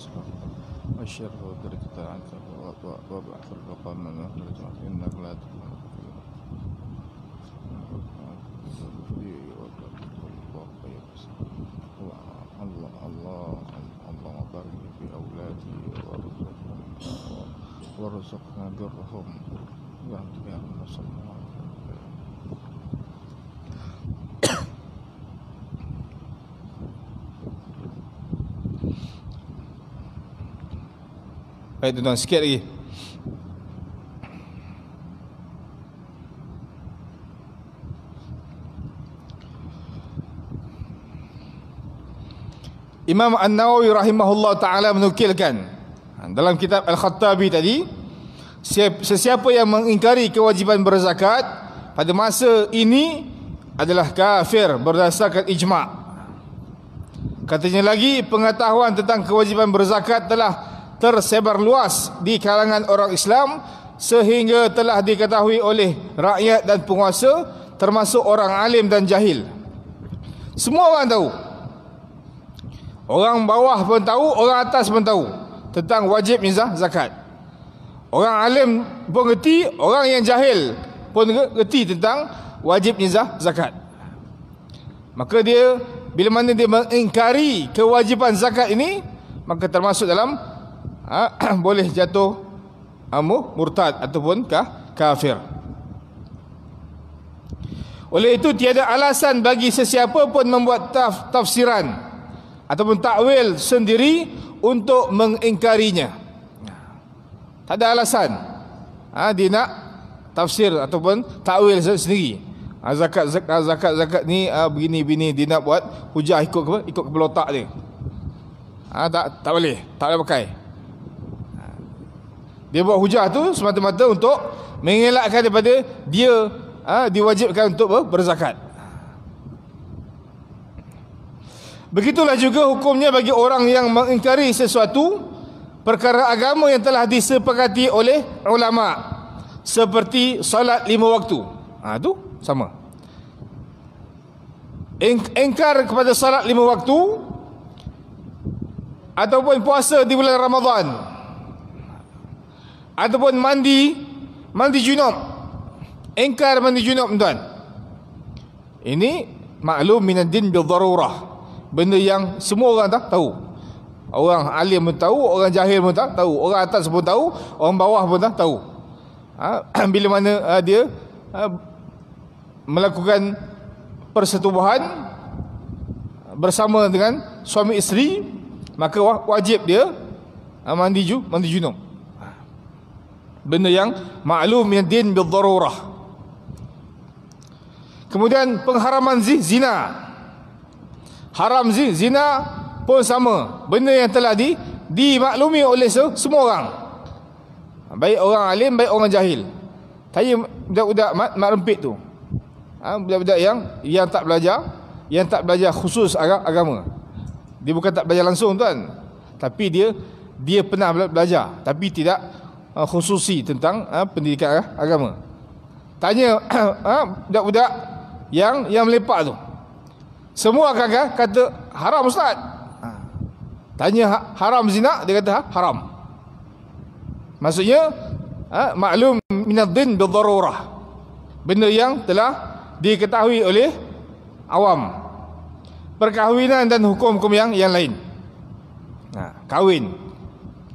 الأسلم والشر والدرك عنك وابعث البقاء من المخرج إنك لا تكون الله الله الله بارك في أولادي وارزقهم وارزقنا برهم يا رب يا رب Baik tuan-tuan, sikit lagi. Imam An-Nawawi rahimahullah ta'ala menukilkan ha, dalam kitab Al-Khattabi tadi sesiapa yang mengingkari kewajiban berzakat pada masa ini adalah kafir berdasarkan ijma' katanya lagi pengetahuan tentang kewajiban berzakat telah tersebar luas di kalangan orang Islam sehingga telah diketahui oleh rakyat dan penguasa termasuk orang alim dan jahil. Semua orang tahu. Orang bawah pun tahu, orang atas pun tahu tentang wajib mizah zakat. Orang alim pun reti, orang yang jahil pun reti tentang wajib mizah zakat. Maka dia bila mana dia mengingkari kewajipan zakat ini maka termasuk dalam ha, boleh jatuh amu murtad ataupun kah kafir. Oleh itu tiada alasan bagi sesiapa pun membuat taf, tafsiran ataupun takwil sendiri untuk mengingkarinya. Ya. Tak ada alasan. Ha, dia nak tafsir ataupun takwil sendiri. Ha, zakat zakat ha, zakat zakat ni ha, begini begini dia nak buat hujah ikut ke ikut kepala otak dia. Ha, tak tak boleh. Tak boleh pakai. Dia buat hujah tu semata-mata untuk mengelakkan daripada dia ha, diwajibkan untuk berzakat. Begitulah juga hukumnya bagi orang yang mengingkari sesuatu perkara agama yang telah disepakati oleh ulama seperti solat lima waktu. Ah ha, tu sama. Engkar kepada solat lima waktu ataupun puasa di bulan Ramadan ataupun mandi mandi junub engkar mandi junub tuan ini maklum minad din bil darurah benda yang semua orang tahu orang alim pun tahu orang jahil pun tahu orang atas pun tahu orang bawah pun tahu ha? bila mana ha, dia ha, melakukan persetubuhan bersama dengan suami isteri maka wajib dia ha, mandi ju mandi junub benda yang maklum yang din bidzarurah kemudian pengharaman zina haram zina pun sama benda yang telah di dimaklumi oleh semua orang baik orang alim baik orang jahil tapi budak-budak mak, mak rempit tu ha, budak-budak ha, yang yang tak belajar yang tak belajar khusus agama dia bukan tak belajar langsung tuan tapi dia dia pernah belajar tapi tidak Ah, khususi tentang uh, pendidikan uh, agama. Tanya uh, budak-budak yang yang melepak tu. Semua akan uh, kata haram ustaz. Tanya ha, haram zina dia kata ha, haram. Maksudnya uh, maklum minad din bil darurah. Benda yang telah diketahui oleh awam. Perkahwinan dan hukum-hukum yang yang lain. Nah, kahwin.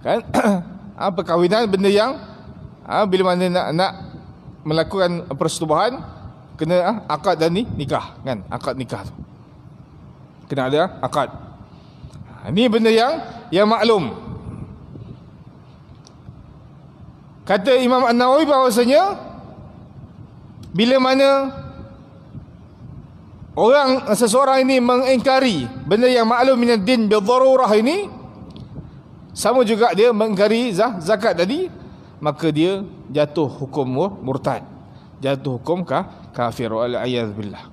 Kan? ha, perkahwinan benda yang ha, bila mana nak nak melakukan persetubuhan kena ha, akad dan ni, nikah kan akad nikah tu kena ada ah, akad ini benda yang yang maklum kata Imam An-Nawawi bahawasanya bila mana orang seseorang ini mengingkari benda yang maklum minad din bidarurah ini sama juga dia mengkari zakat tadi maka dia jatuh hukum murtad. Jatuh hukum ka kafir wal ayaz billah.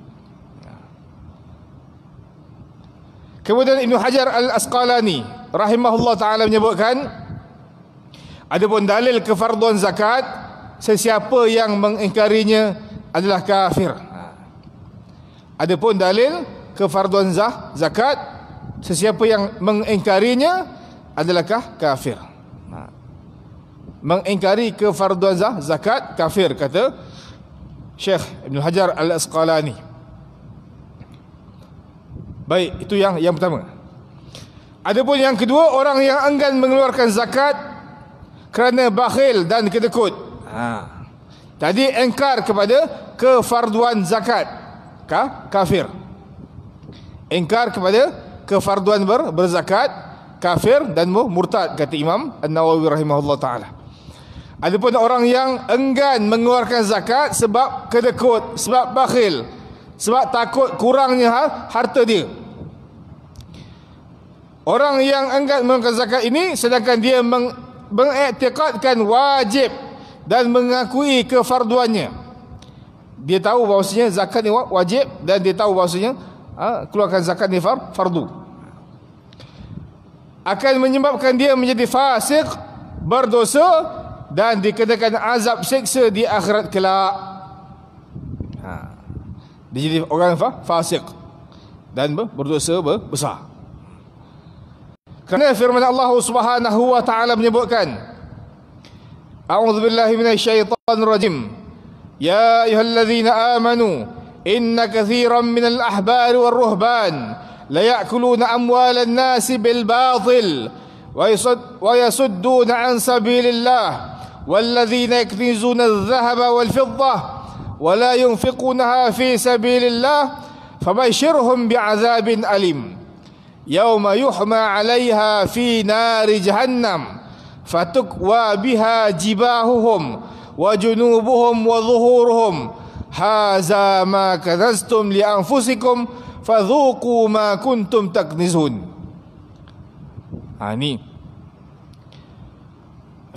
Kemudian Ibn Hajar Al-Asqalani rahimahullah taala menyebutkan pun dalil kefarduan zakat sesiapa yang mengingkarinya adalah kafir. Adapun dalil kefarduan zakat sesiapa yang mengingkarinya adalahkah kafir ha. mengingkari kefarduan zakat kafir kata Syekh Ibn Hajar Al-Asqalani baik itu yang yang pertama adapun yang kedua orang yang enggan mengeluarkan zakat kerana bakhil dan kedekut ha. tadi engkar kepada kefarduan zakat kah? kafir engkar kepada kefarduan ber, berzakat kafir dan murtad kata Imam An-Nawawi rahimahullah taala. Adapun orang yang enggan mengeluarkan zakat sebab kedekut, sebab bakhil, sebab takut kurangnya ha, harta dia. Orang yang enggan mengeluarkan zakat ini sedangkan dia meng mengiktikadkan wajib dan mengakui kefarduannya. Dia tahu bahawasanya zakat ni wajib dan dia tahu bahawasanya ha, keluarkan zakat ni fardu akan menyebabkan dia menjadi fasik berdosa dan dikenakan azab seksa di akhirat kelak ha. dia jadi orang fa fasik dan berdosa besar kerana firman Allah subhanahu wa ta'ala menyebutkan أعوذ بالله من rajim". Ya يا أيها inna آمنوا إن كثيرا من الأحبار والرهبان ليأكلون أموال الناس بالباطل ويصد ويصدون عن سبيل الله والذين يكنزون الذهب والفضة ولا ينفقونها في سبيل الله فبشرهم بعذاب أليم يوم يحمى عليها في نار جهنم فتكوى بها جباههم وجنوبهم وظهورهم هذا ما كنزتم لأنفسكم fadhuku ma kuntum taknizun ha, ini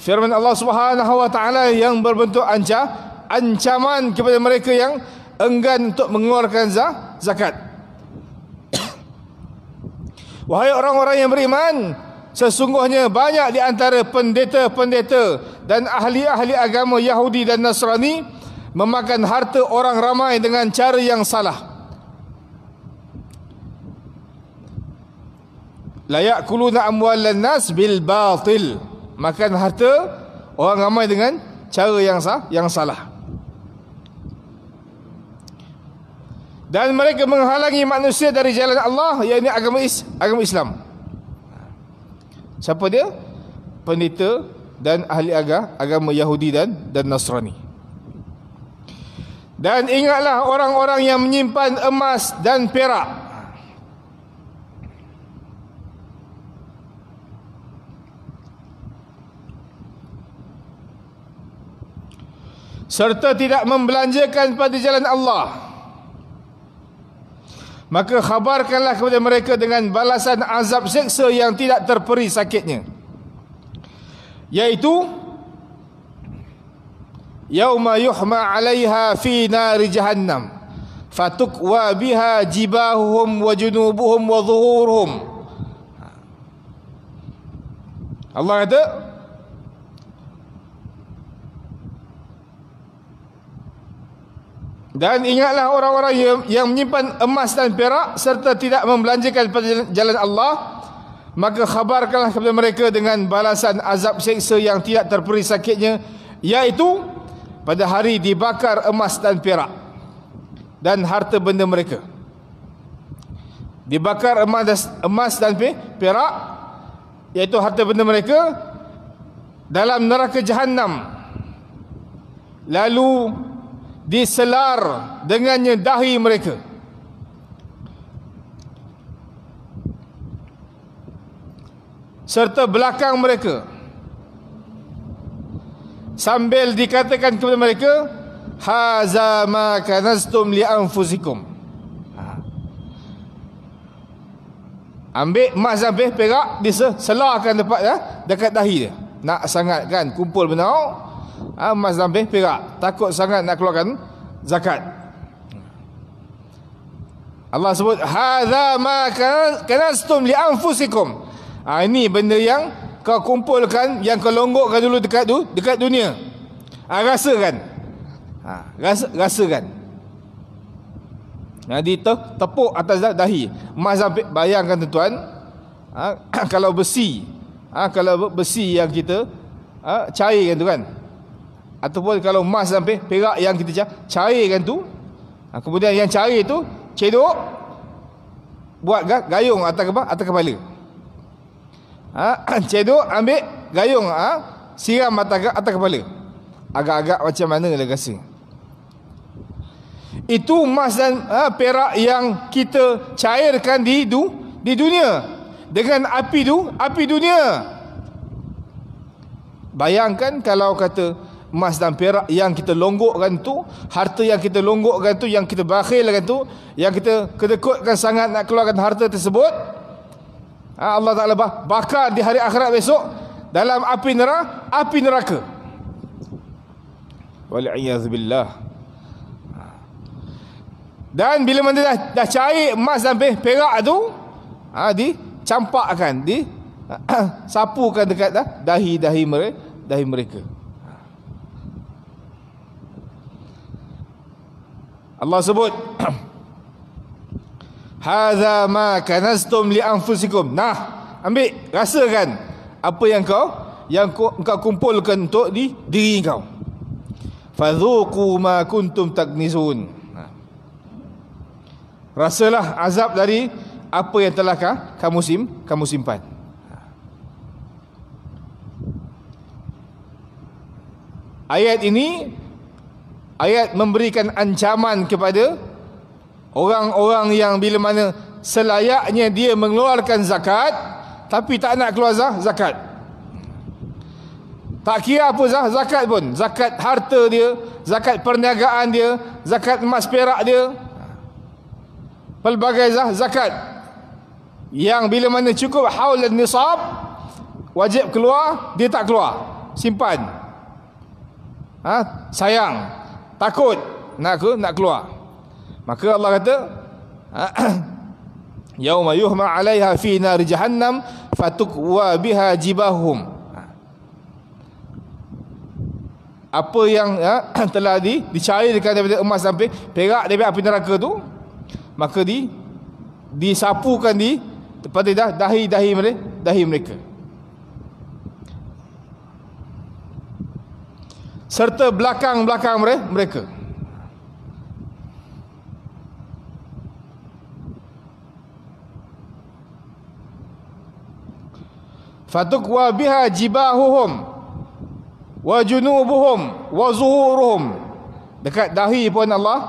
firman Allah subhanahu wa ta'ala yang berbentuk anca ancaman kepada mereka yang enggan untuk mengeluarkan zakat wahai orang-orang yang beriman sesungguhnya banyak di antara pendeta-pendeta dan ahli-ahli agama Yahudi dan Nasrani memakan harta orang ramai dengan cara yang salah. layakuluna amwalan nas bil batil makan harta orang ramai dengan cara yang sah yang salah dan mereka menghalangi manusia dari jalan Allah yakni agama is, agama Islam siapa dia pendeta dan ahli agah, agama Yahudi dan dan Nasrani dan ingatlah orang-orang yang menyimpan emas dan perak serta tidak membelanjakan pada jalan Allah maka khabarkanlah kepada mereka dengan balasan azab seksa yang tidak terperi sakitnya yaitu yauma yuhma 'alaiha fi nari jahannam fatukwa biha jibahuhum wa junubuhum wa zuhuruhum Allah kata Dan ingatlah orang-orang yang, menyimpan emas dan perak serta tidak membelanjakan pada jalan Allah. Maka khabarkanlah kepada mereka dengan balasan azab seksa yang tidak terperi sakitnya. Iaitu pada hari dibakar emas dan perak dan harta benda mereka. Dibakar emas, emas dan perak iaitu harta benda mereka dalam neraka jahanam. Lalu diselar dengannya dahi mereka serta belakang mereka sambil dikatakan kepada mereka haza ma kanastum li anfusikum ha. ambil emas zambih perak diselahkan tempat ya, dekat dahi dia nak kan kumpul benar ha, ah, emas dalam bank perak takut sangat nak keluarkan zakat Allah sebut hadza ma kan-, kanastum li anfusikum ha, ini benda yang kau kumpulkan yang kau longgokkan dulu dekat tu dekat dunia ha, rasakan ha, rasa, rasakan Nanti te, tepuk atas dahi Emas dalam perak Bayangkan tuan-tuan kalau besi kalau besi yang kita ha, cairkan tu kan ataupun kalau emas sampai perak yang kita carikan tu ha, kemudian yang cari tu cedok buat gayung atas kepala atas kepala ha, cedok ambil gayung ha, siram atas, atas kepala agak-agak macam mana dia rasa itu emas dan ha, perak yang kita cairkan di du, di dunia dengan api tu, api dunia bayangkan kalau kata emas dan perak yang kita longgokkan tu harta yang kita longgokkan tu yang kita bakhilkan tu yang kita kedekutkan sangat nak keluarkan harta tersebut ha, Allah Taala bah, bakar di hari akhirat besok dalam api neraka api neraka wal dan bila mana dah, dah cair emas dan perak tu ha, campakkan di sapukan dekat dah, dahi-dahi mereka dahi mereka Allah sebut hadza ma kanaztum li anfusikum nah ambil rasakan apa yang kau yang kau, kau kumpulkan untuk di diri kau fadhuqu ma kuntum taknizun rasalah azab dari apa yang telah kah, kamu sim kamu simpan ayat ini ayat memberikan ancaman kepada orang-orang yang bila mana selayaknya dia mengeluarkan zakat tapi tak nak keluar zakat tak kira apa zah, zakat pun zakat harta dia zakat perniagaan dia zakat emas perak dia pelbagai zah, zakat yang bila mana cukup haul dan nisab wajib keluar dia tak keluar simpan ha? sayang takut nak ke nak keluar maka Allah kata yauma yuhma 'alaiha fi nar jahannam fatukwa biha jibahum ha. apa yang ya, telah di dicairkan daripada emas sampai perak daripada api neraka tu maka di disapukan di tempat dah dahi-dahi mereka dahi mereka serta belakang-belakang mereka. Fatuqwa biha jibahuhum wa junubuhum wa zuhuruhum dekat dahi pun Allah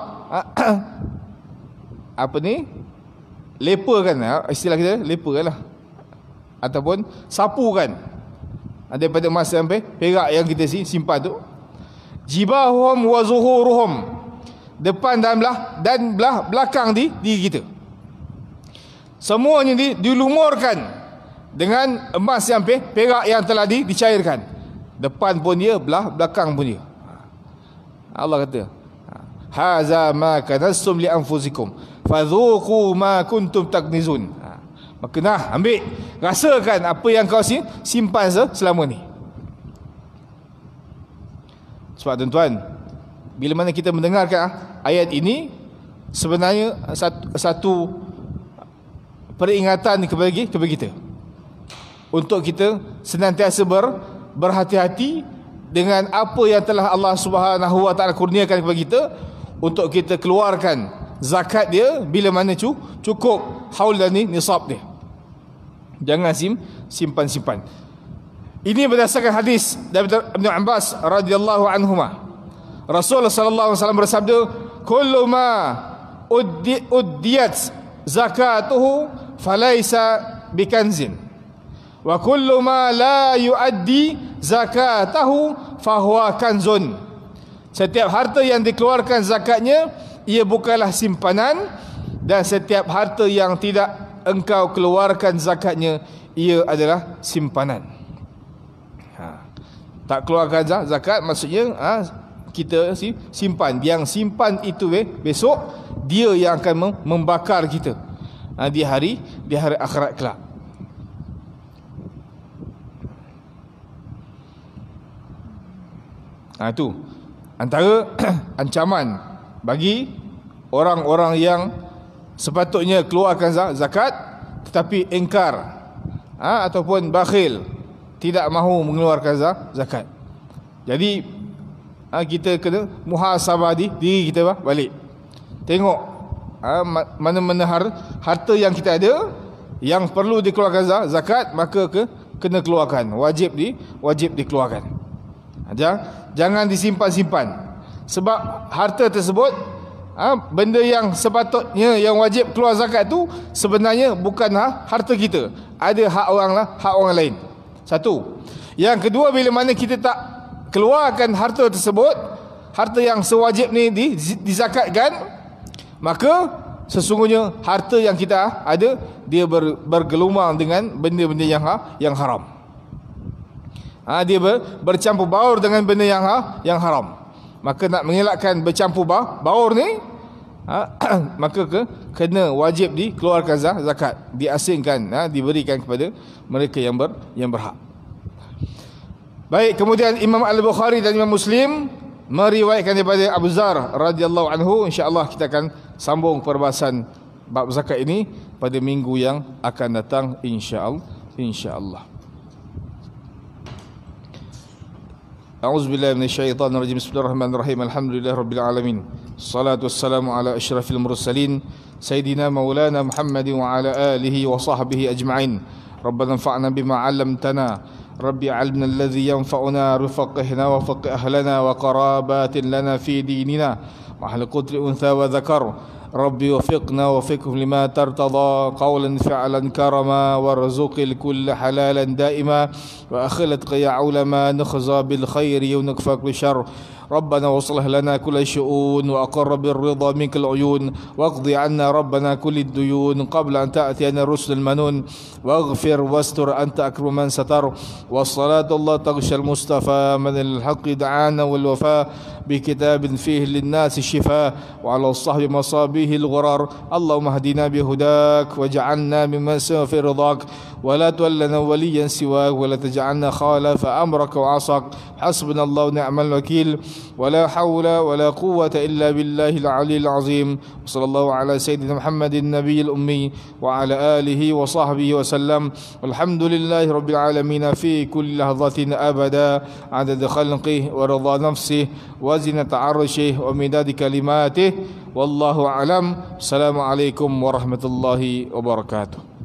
apa ni lepakan ha? istilah kita lepakanlah ataupun sapukan daripada masa sampai perak yang kita simpan tu jibahum wa zuhuruhum depan dan belah dan belah belakang di diri kita semuanya di, dilumurkan dengan emas yang pe, perak yang telah di, dicairkan depan pun dia belah belakang pun dia Allah kata haza ma kanastum li anfusikum fadhuqu ma kuntum taknizun ha. maknah ambil rasakan apa yang kau simpan selama ni sebab tuan-tuan Bila mana kita mendengarkan ah, ayat ini Sebenarnya satu, satu Peringatan kepada, kita Untuk kita senantiasa ber, berhati-hati Dengan apa yang telah Allah subhanahu wa ta'ala kurniakan kepada kita Untuk kita keluarkan zakat dia Bila mana cu, cukup haul dan ni, nisab dia Jangan sim, simpan-simpan ini berdasarkan hadis dari Ibn Abbas radhiyallahu anhuma. Rasulullah sallallahu alaihi wasallam bersabda, "Kullu ma uddi uddiyat zakatuhu falaysa bikanzin. Wa kullu ma la yuaddi zakatahu fahuwa kanzun." Setiap harta yang dikeluarkan zakatnya ia bukanlah simpanan dan setiap harta yang tidak engkau keluarkan zakatnya ia adalah simpanan tak keluarkan zakat maksudnya ha, kita simpan yang simpan itu eh, besok dia yang akan membakar kita ha, di hari di hari akhirat kelak ha, itu antara ancaman bagi orang-orang yang sepatutnya keluarkan zakat tetapi engkar ha, ataupun bakhil tidak mahu mengeluarkan zakat. Jadi ha, kita kena muhasabah di diri kita balik. Tengok ha, mana-mana harta yang kita ada yang perlu dikeluarkan zakat maka ke kena keluarkan wajib di wajib dikeluarkan. Ha, jangan jangan disimpan-simpan. Sebab harta tersebut benda yang sepatutnya yang wajib keluar zakat tu sebenarnya bukan harta kita. Ada hak orang lah, hak orang lain. Satu. Yang kedua bila mana kita tak keluarkan harta tersebut, harta yang sewajib ni dizakatkan, maka sesungguhnya harta yang kita ada dia ber, bergelumang dengan benda-benda yang ha, yang haram. Ha, dia ber, bercampur baur dengan benda yang ha, yang haram. Maka nak mengelakkan bercampur baur ni, ha, maka ke kena wajib dikeluarkan zakat diasingkan ha, diberikan kepada mereka yang ber, yang berhak baik kemudian Imam Al-Bukhari dan Imam Muslim meriwayatkan daripada Abu Zar radhiyallahu anhu insyaallah kita akan sambung perbahasan bab zakat ini pada minggu yang akan datang insyaallah insyaallah أعوذ بالله من الشيطان الرجيم بسم الله الرحمن الرحيم الحمد لله رب العالمين الصلاة والسلام على أشرف المرسلين سيدنا مولانا محمد وعلى آله وصحبه أجمعين ربنا انفعنا بما علمتنا ربي علمنا الذي ينفعنا رفقهنا وفق أهلنا وقرابات لنا في ديننا محل قدر أنثى وذكر رب وفقنا وفقهم لما ترتضى قولا فعلا كرما وارزق الكل حلالا دائما وأخلت يا علما نخزى بالخير ونكفك بالشر ربنا واصلح لنا كل الشؤون وأقر بالرضا منك العيون واقضي عنا ربنا كل الديون قبل أن تأتينا الرسل المنون واغفر واستر أنت أكرم من ستر والصلاة الله تغشى المصطفى من الحق دعانا والوفاء بكتاب فيه للناس الشفاء وعلى الصحب مصابيه الغرار اللهم اهدنا بهداك واجعلنا ممن سوى في رضاك ولا تولنا وليا سواك ولا تجعلنا خالف أمرك وعصاك حسبنا الله ونعم الوكيل ولا حول ولا قوة إلا بالله العلي العظيم وصلى الله على سيدنا محمد النبي الأمي وعلى آله وصحبه وسلم والحمد لله رب العالمين في كل لحظة أبدا عدد خلقه ورضا نفسه وزنة عرشه ومداد كلماته والله أعلم السلام عليكم ورحمة الله وبركاته